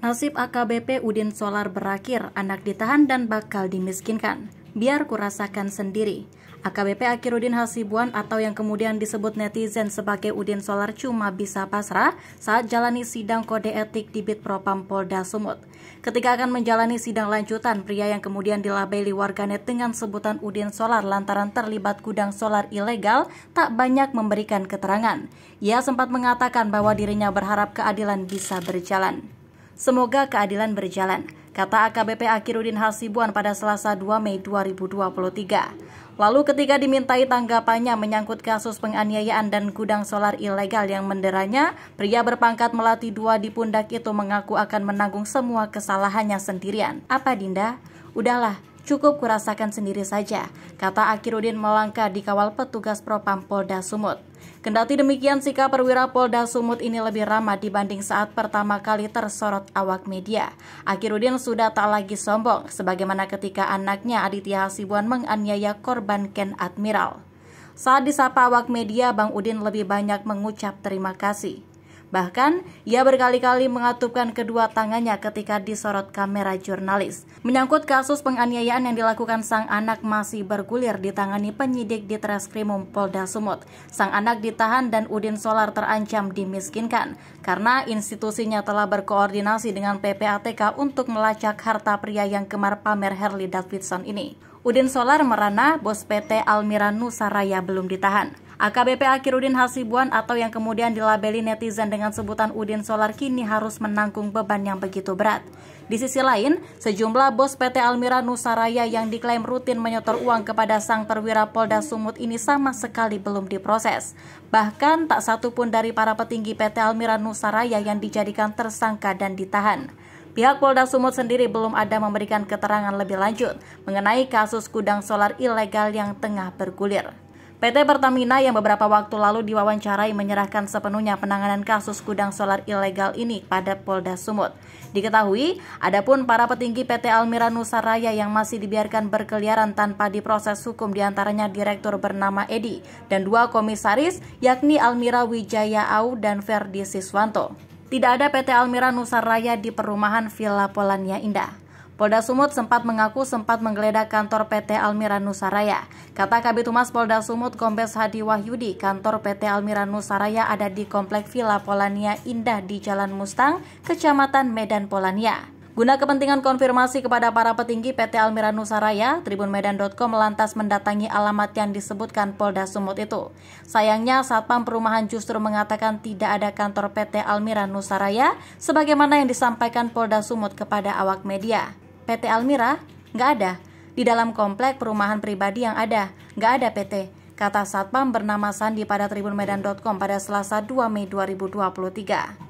Nasib AKBP Udin Solar berakhir, anak ditahan dan bakal dimiskinkan. Biar kurasakan sendiri. AKBP Akhirudin Hasibuan atau yang kemudian disebut netizen sebagai Udin Solar cuma bisa pasrah saat jalani sidang kode etik di Bid Propam Polda Sumut. Ketika akan menjalani sidang lanjutan, pria yang kemudian dilabeli warganet dengan sebutan Udin Solar lantaran terlibat gudang solar ilegal tak banyak memberikan keterangan. Ia sempat mengatakan bahwa dirinya berharap keadilan bisa berjalan. Semoga keadilan berjalan, kata AKBP Akirudin Hasibuan pada Selasa 2 Mei 2023. Lalu ketika dimintai tanggapannya menyangkut kasus penganiayaan dan gudang solar ilegal yang menderanya, pria berpangkat melati dua di pundak itu mengaku akan menanggung semua kesalahannya sendirian. Apa Dinda? Udahlah, cukup kurasakan sendiri saja, kata Akirudin melangkah kawal petugas Propam Polda Sumut. Kendati demikian, sikap perwira Polda Sumut ini lebih ramah dibanding saat pertama kali tersorot awak media. Akirudin sudah tak lagi sombong, sebagaimana ketika anaknya Aditya Hasibuan menganiaya korban Ken Admiral. Saat disapa awak media, Bang Udin lebih banyak mengucap terima kasih. Bahkan, ia berkali-kali mengatupkan kedua tangannya ketika disorot kamera jurnalis. Menyangkut kasus penganiayaan yang dilakukan sang anak masih bergulir ditangani penyidik di Treskrimum Polda Sumut. Sang anak ditahan dan Udin Solar terancam dimiskinkan karena institusinya telah berkoordinasi dengan PPATK untuk melacak harta pria yang gemar pamer Harley Davidson ini. Udin Solar merana bos PT Almira Nusaraya belum ditahan. AKBP Akhirudin Hasibuan atau yang kemudian dilabeli netizen dengan sebutan Udin Solar kini harus menanggung beban yang begitu berat. Di sisi lain, sejumlah bos PT Almira Nusaraya yang diklaim rutin menyetor uang kepada sang perwira Polda Sumut ini sama sekali belum diproses. Bahkan tak satu pun dari para petinggi PT Almira Nusaraya yang dijadikan tersangka dan ditahan. Pihak Polda Sumut sendiri belum ada memberikan keterangan lebih lanjut mengenai kasus gudang solar ilegal yang tengah bergulir. PT Pertamina yang beberapa waktu lalu diwawancarai menyerahkan sepenuhnya penanganan kasus gudang solar ilegal ini pada Polda Sumut. Diketahui, adapun para petinggi PT Almira Nusaraya yang masih dibiarkan berkeliaran tanpa diproses hukum diantaranya direktur bernama Edi dan dua komisaris yakni Almira Wijaya Au dan Ferdi Siswanto. Tidak ada PT Almira Nusaraya di perumahan Villa Polania Indah. Polda Sumut sempat mengaku sempat menggeledah kantor PT Almira Nusaraya. Kata Kabit Humas Polda Sumut Kombes Hadi Wahyudi, kantor PT Almira Nusaraya ada di Komplek Villa Polania Indah di Jalan Mustang, Kecamatan Medan Polania. Guna kepentingan konfirmasi kepada para petinggi PT Almira Nusaraya, tribunmedan.com lantas mendatangi alamat yang disebutkan Polda Sumut itu. Sayangnya, Satpam Perumahan justru mengatakan tidak ada kantor PT Almira Nusaraya, sebagaimana yang disampaikan Polda Sumut kepada awak media. PT Almira? Nggak ada. Di dalam komplek perumahan pribadi yang ada, nggak ada PT, kata Satpam bernama Sandi pada tribunmedan.com pada Selasa 2 Mei 2023.